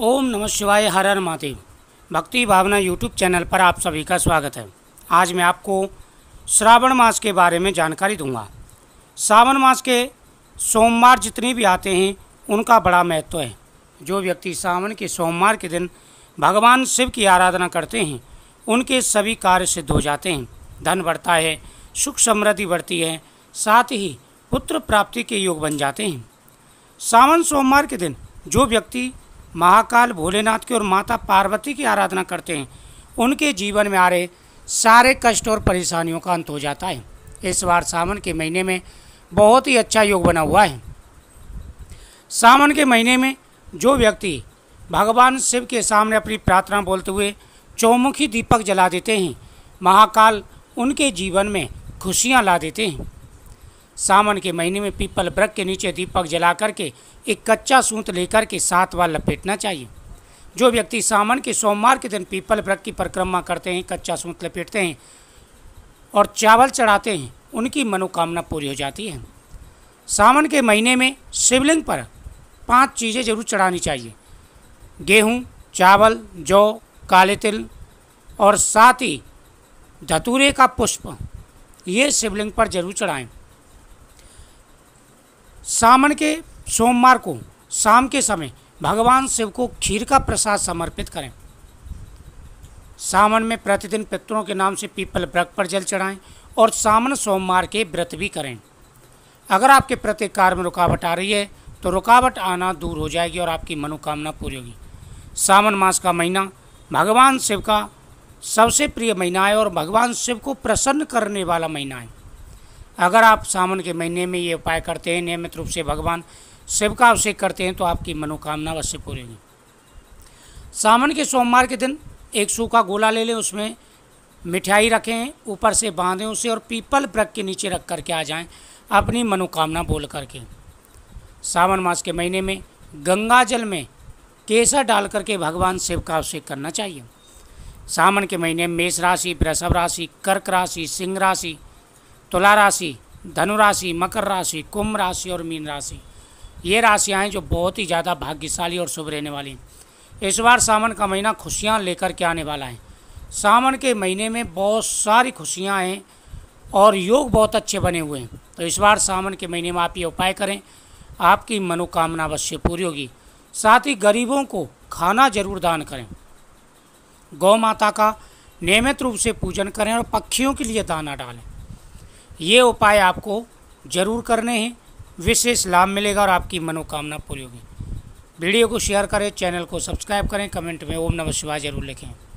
ओम नमः शिवाय हर हर महादेव भक्ति भावना यूट्यूब चैनल पर आप सभी का स्वागत है आज मैं आपको श्रावण मास के बारे में जानकारी दूंगा श्रावण मास के सोमवार जितने भी आते हैं उनका बड़ा महत्व है जो व्यक्ति श्रावण के सोमवार के दिन भगवान शिव की आराधना करते हैं उनके सभी कार्य सिद्ध हो जाते हैं धन बढ़ता है सुख समृद्धि बढ़ती है साथ ही पुत्र प्राप्ति के योग बन जाते हैं सावन सोमवार के दिन जो व्यक्ति महाकाल भोलेनाथ की और माता पार्वती की आराधना करते हैं उनके जीवन में आ रहे सारे कष्ट और परेशानियों का अंत हो जाता है इस बार सावन के महीने में बहुत ही अच्छा योग बना हुआ है सावन के महीने में जो व्यक्ति भगवान शिव के सामने अपनी प्रार्थना बोलते हुए चौमुखी दीपक जला देते हैं महाकाल उनके जीवन में खुशियाँ ला देते हैं सावन के महीने में पीपल ब्रक के नीचे दीपक जला करके एक कच्चा सूत लेकर के सात बार लपेटना चाहिए जो व्यक्ति सावन के सोमवार के दिन पीपल ब्रक की परिक्रमा करते हैं कच्चा सूत लपेटते हैं और चावल चढ़ाते हैं उनकी मनोकामना पूरी हो जाती है सावन के महीने में शिवलिंग पर पांच चीज़ें जरूर चढ़ानी चाहिए गेहूँ चावल जौ काले तिल और साथ ही धतूरे का पुष्प ये शिवलिंग पर जरूर चढ़ाएं सावन के सोमवार को शाम के समय भगवान शिव को खीर का प्रसाद समर्पित करें सावन में प्रतिदिन पितरों के नाम से पीपल वृक्ष पर जल चढ़ाएं और सावन सोमवार के व्रत भी करें अगर आपके प्रत्येक कार्य में रुकावट आ रही है तो रुकावट आना दूर हो जाएगी और आपकी मनोकामना पूरी होगी सावन मास का महीना भगवान शिव का सबसे प्रिय महीना है और भगवान शिव को प्रसन्न करने वाला महीना है अगर आप सावन के महीने में ये उपाय करते हैं नियमित रूप से भगवान शिव का अभिषेक करते हैं तो आपकी मनोकामना अवश्य पूरी होगी सावन के सोमवार के दिन एक सूखा गोला ले लें उसमें मिठाई रखें ऊपर से बांधें उसे और पीपल वृक्ष के नीचे रख करके आ जाएं अपनी मनोकामना बोल करके सावन मास के महीने में गंगा जल में केसर डाल करके भगवान शिव का अभिषेक करना चाहिए सावन के महीने मेष राशि वृषभ राशि कर्क राशि सिंह राशि तुला राशि धनु राशि मकर राशि कुंभ राशि और मीन राशि ये राशियाँ हैं जो बहुत ही ज़्यादा भाग्यशाली और शुभ रहने वाली हैं इस बार सावन का महीना खुशियाँ लेकर के आने वाला है सावन के महीने में बहुत सारी खुशियाँ हैं और योग बहुत अच्छे बने हुए हैं तो इस बार सावन के महीने में आप ये उपाय करें आपकी मनोकामना अवश्य पूरी होगी साथ ही गरीबों को खाना जरूर दान करें गौ माता का नियमित रूप से पूजन करें और पक्षियों के लिए दाना डालें ये उपाय आपको ज़रूर करने हैं विशेष लाभ मिलेगा और आपकी मनोकामना पूरी होगी वीडियो को शेयर करें चैनल को सब्सक्राइब करें कमेंट में ओम नमः शिवाय जरूर लिखें